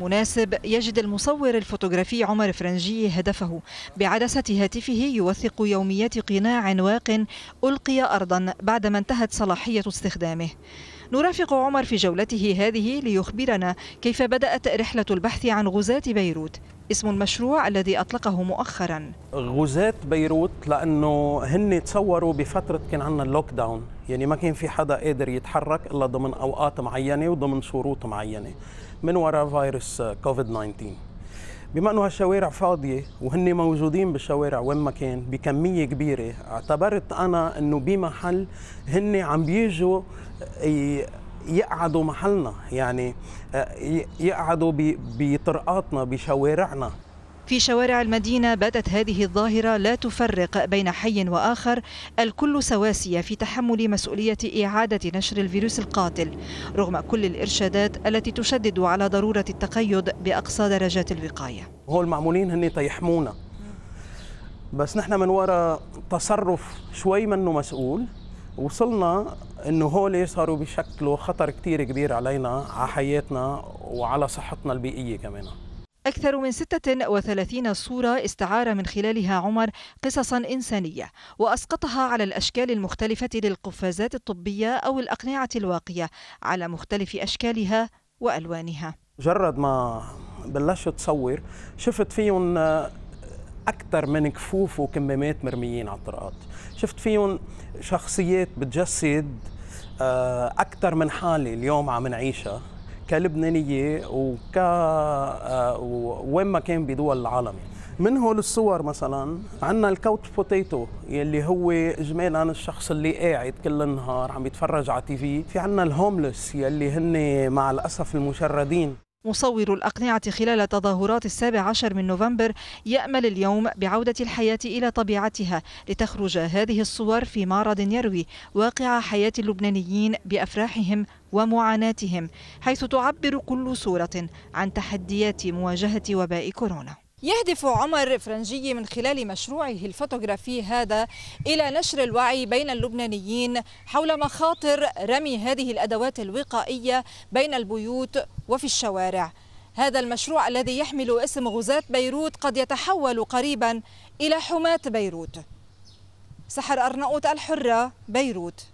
مناسب يجد المصور الفوتوغرافي عمر فرنجي هدفه بعدسة هاتفه يوثق يوميات قناع واق ألقي أرضا بعدما انتهت صلاحية استخدامه نرافق عمر في جولته هذه ليخبرنا كيف بدأت رحلة البحث عن غزاة بيروت اسم المشروع الذي أطلقه مؤخرا غزاة بيروت لأنه هن تصوروا بفترة كان عندنا اللوك داون يعني ما كان في حدا قادر يتحرك إلا ضمن أوقات معينة وضمن شروط معينة من وراء فيروس كوفيد 19 بما انه هالشوارع فاضيه وهن موجودين بالشوارع وين ما كان بكميه كبيره اعتبرت انا انه بمحل هن عم بيجوا آه، يقعدوا محلنا يعني آه، يقعدوا بطرقاتنا بشوارعنا في شوارع المدينة باتت هذه الظاهرة لا تفرق بين حي وآخر الكل سواسية في تحمل مسؤولية إعادة نشر الفيروس القاتل رغم كل الإرشادات التي تشدد على ضرورة التقيد بأقصى درجات الوقاية هو المعمولين هني تيحمونا بس نحن من وراء تصرف شوي منه مسؤول وصلنا انه هول صاروا بيشكلوا خطر كتير كبير علينا على حياتنا وعلى صحتنا البيئيه كمان أكثر من 36 صورة استعار من خلالها عمر قصصا إنسانية وأسقطها على الأشكال المختلفة للقفازات الطبية أو الأقنعة الواقية على مختلف أشكالها وألوانها مجرد ما بلشت تصور شفت فيهم أكثر من كفوف وكمامات مرميين على الطرقات شفت فيهم شخصيات بتجسد آه، أكثر من حالة اليوم عم نعيشها كلبنانيه وك آه، وين ما كان بدول العالم من هول الصور مثلا عندنا الكوت بوتيتو يلي هو اجمالا الشخص اللي قاعد كل النهار عم يتفرج على تي في في عندنا الهوملس يلي هن مع الاسف المشردين مصور الأقنعة خلال تظاهرات السابع عشر من نوفمبر يأمل اليوم بعودة الحياة إلى طبيعتها لتخرج هذه الصور في معرض يروي واقع حياة اللبنانيين بأفراحهم ومعاناتهم حيث تعبر كل صورة عن تحديات مواجهة وباء كورونا يهدف عمر فرنجي من خلال مشروعه الفوتوغرافي هذا إلى نشر الوعي بين اللبنانيين حول مخاطر رمي هذه الأدوات الوقائية بين البيوت وفي الشوارع هذا المشروع الذي يحمل اسم غزاة بيروت قد يتحول قريبا إلى حماة بيروت سحر أرناؤوط الحرة بيروت